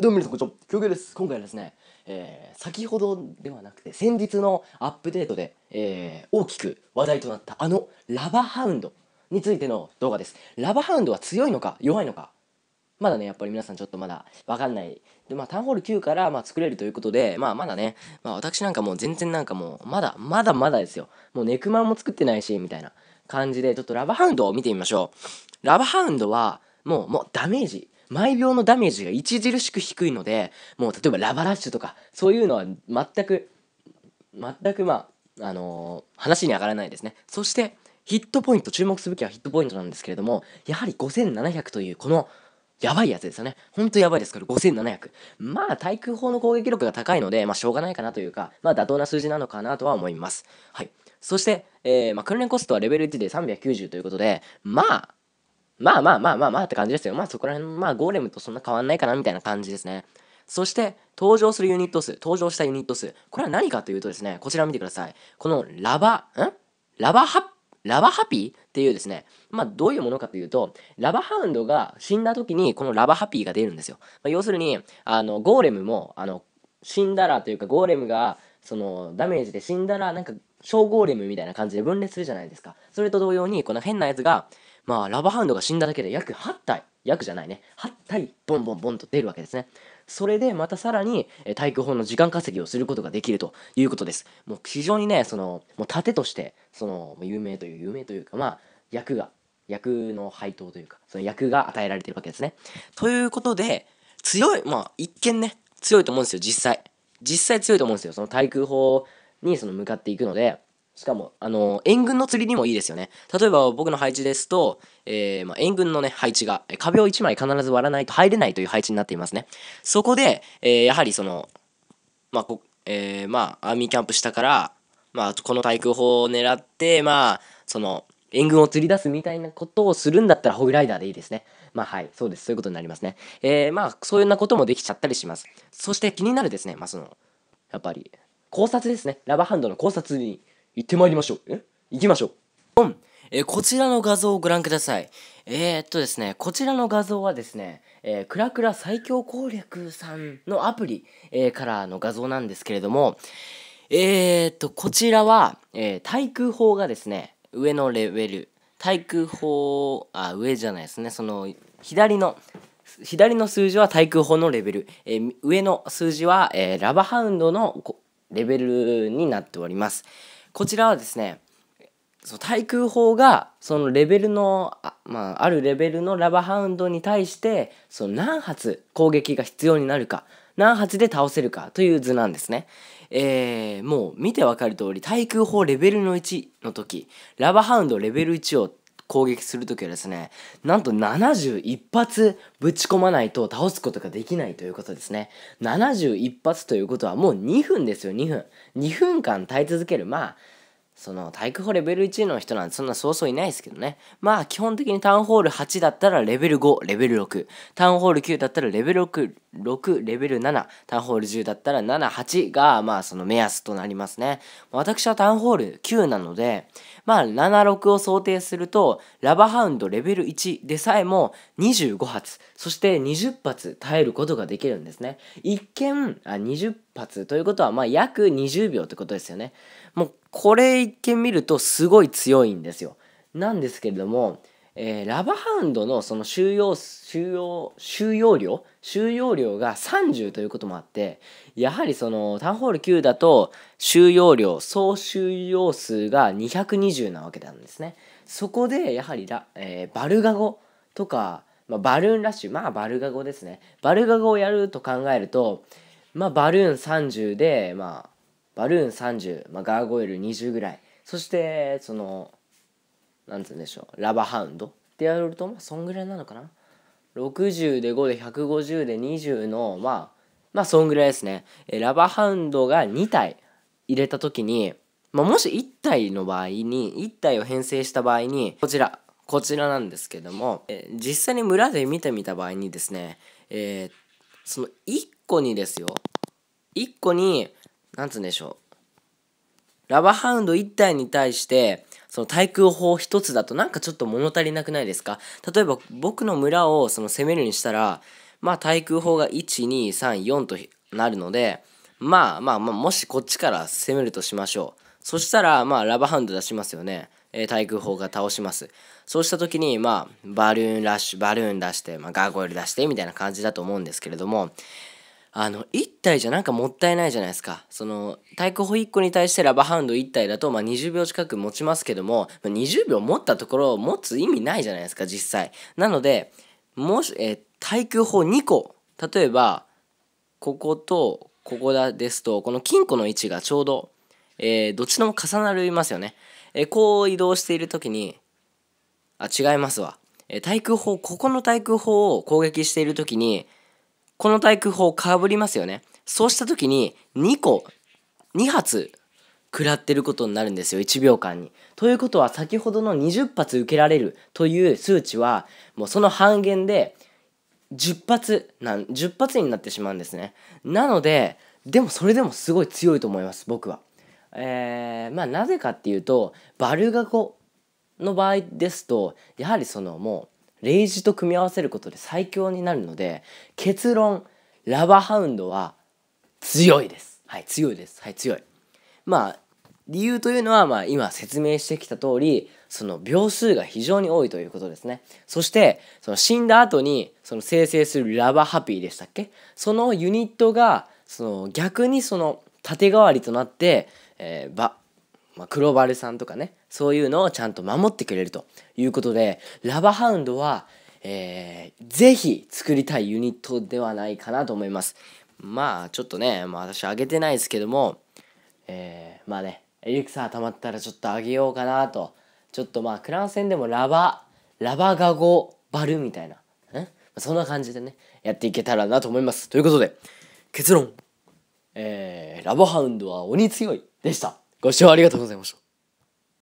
どうも皆さんこんにちは、京平です。今回はですね、えー、先ほどではなくて、先日のアップデートで、えー、大きく話題となったあのラバハウンドについての動画です。ラバハウンドは強いのか弱いのか、まだね、やっぱり皆さんちょっとまだわかんない。で、まあ、タウンホール9からまあ作れるということで、まあ、まだね、まあ、私なんかもう全然なんかもう、まだ、まだまだですよ。もうネクマンも作ってないし、みたいな感じで、ちょっとラバハウンドを見てみましょう。ラバハウンドは、もう、もうダメージ毎秒のダメージが著しく低いのでもう例えばラバラッシュとかそういうのは全く全くまああのー、話に上がらないですねそしてヒットポイント注目すべきはヒットポイントなんですけれどもやはり5700というこのやばいやつですよね。ほんとやばいですから、5700。まあ、対空砲の攻撃力が高いので、まあ、しょうがないかなというか、まあ、妥当な数字なのかなとは思います。はい。そして、えー、まあ、訓練コストはレベル1で390ということで、まあ、まあまあまあまあまあって感じですよ。まあそこら辺、まあゴーレムとそんな変わんないかなみたいな感じですね。そして、登場するユニット数、登場したユニット数。これは何かというとですね、こちら見てください。このラバ、んラバハッラバハピーっていうですね、まあどういうものかというと、ラバハウンドが死んだ時にこのラバハピーが出るんですよ。まあ、要するに、あの、ゴーレムも、あの、死んだらというか、ゴーレムが、その、ダメージで死んだら、なんか、小ゴーレムみたいな感じで分裂するじゃないですか。それと同様に、この変なやつが、まあ、ラバハウンドが死んだだけで約8体、約じゃないね、8体、ボンボンボンと出るわけですね。それでまたさらに、え対空砲の時間稼ぎをすることができるということです。もう非常にね、その、もう盾として、その、有名という、有名というか、まあ、役が、役の配当というか、その役が与えられてるわけですね。ということで、強い、まあ、一見ね、強いと思うんですよ、実際。実際強いと思うんですよ。その対空砲にその向かっていくので、しかも、あの援軍の釣りにもいいですよね。例えば僕の配置ですと、えー、まあ、援軍のね、配置が、壁を1枚必ず割らないと入れないという配置になっていますね。そこで、えー、やはりその、まあ、こ、えまあ、アーミーキャンプしたから、まあ、この対空砲を狙って、まあ、その、援軍を釣り出すみたいなことをするんだったらホグライダーでいいですね。まあはい、そうです。そういうことになりますね。えー、まあ、そういうようなこともできちゃったりします。そして気になるですね、まあその、やっぱり、考察ですね。ラバーハンドの考察に行ってまいりましょう。え行きましょう。ンえー、こちらの画像をご覧ください。えー、っとですね、こちらの画像はですね、えー、クラクラ最強攻略さんのアプリ、えー、からの画像なんですけれども、えー、っと、こちらは、えー、対空砲がですね、上のレベル、対空砲、あ、上じゃないですね、その、左の、左の数字は対空砲のレベル、えー、上の数字は、えー、ラバハウンドのレベルになっております。こちらはですねその対空砲がそのレベルのあ,、まあ、あるレベルのラバハウンドに対してその何発攻撃が必要になるか何発で倒せるかという図なんですね。えー、もう見てわかる通り対空砲レベルの1の時ラバハウンドレベル1を攻撃するときはですね、なんと71発ぶち込まないと倒すことができないということですね。71発ということはもう2分ですよ、2分。2分間耐え続ける。まあ、その体育法レベル1の人なんてそんなそうそういないですけどね。まあ基本的にタウンホール8だったらレベル5、レベル6。タウンホール9だったらレベル6、6レベル7。タウンホール10だったら7、8がまあその目安となりますね。私はタウンホール9なので、まあ76を想定するとラバハウンドレベル1でさえも25発そして20発耐えることができるんですね一見あ20発ということはまあ約20秒ってことですよねもうこれ一見見るとすごい強いんですよなんですけれどもえー、ラバハウンドのその収容収容収容量収容量が30ということもあってやはりそのタウンホール9だと収容量総収容数が220なわけなんですねそこでやはりラ、えー、バルガ語とか、まあ、バルーンラッシュまあバルガ語ですねバルガ語をやると考えるとまあバルーン30でまあバルーン30、まあ、ガーゴイル20ぐらいそしてそのなんつうんでしょうラバーハウンドってやるとまあそんぐらいなのかな60で5で150で20のまあまあそんぐらいですねラバーハウンドが2体入れた時に、まあ、もし1体の場合に1体を編成した場合にこちらこちらなんですけども、え実際に村で見てみた場合にですね、えー、その1個にですよ1個に何つうんでしょうラバーハウンド1体に対してその対空砲一つだとなんかちょっと物足りなくないですか例えば僕の村をその攻めるにしたら、まあ対空砲が1234となるので、まあまあまあ、もしこっちから攻めるとしましょう。そしたら、まあラバハウンド出しますよね。えー、対空砲が倒します。そうした時に、まあ、バルーンラッシュ、バルーン出して、まあ、ガーゴイル出して、みたいな感じだと思うんですけれども、あの1体じゃなんかもったいないじゃないですかその対空砲一個に対してラバーハウンド1体だと、まあ、20秒近く持ちますけども、まあ、20秒持ったところを持つ意味ないじゃないですか実際なのでもし、えー、対空砲2個例えばこことここだですとこの金庫の位置がちょうど、えー、どっちでも重なりますよね、えー、こう移動している時にあ違いますわ、えー、対空砲ここの対空砲を攻撃している時にこの対空砲かぶりますよね。そうした時に2個、2発食らってることになるんですよ、1秒間に。ということは先ほどの20発受けられるという数値は、もうその半減で10発なん、10発になってしまうんですね。なので、でもそれでもすごい強いと思います、僕は。えー、まあなぜかっていうと、バルガコの場合ですと、やはりそのもう、レイジと組み合わせることで最強になるので結論ラバハウンドは強いですはい強いですはい強いまあ理由というのはまあ今説明してきた通りその秒数が非常に多いということですねそしてその死んだ後にその生成するラバーハピーでしたっけそのユニットがその逆にその縦代わりとなって、えー、まあ、黒バルさんとかねそういうのをちゃんと守ってくれるということでラバハウンドは、えー、ぜひ作りたいユニットではないかなと思いますまあちょっとね、まあ、私上げてないですけども、えー、まあねエリクサー溜まったらちょっと上げようかなとちょっとまあクラン戦でもラバラバガゴバルみたいな、んそんな感じでねやっていけたらなと思いますということで結論えー、ラボハウンドは鬼強いでしたご視聴ありがとうございました。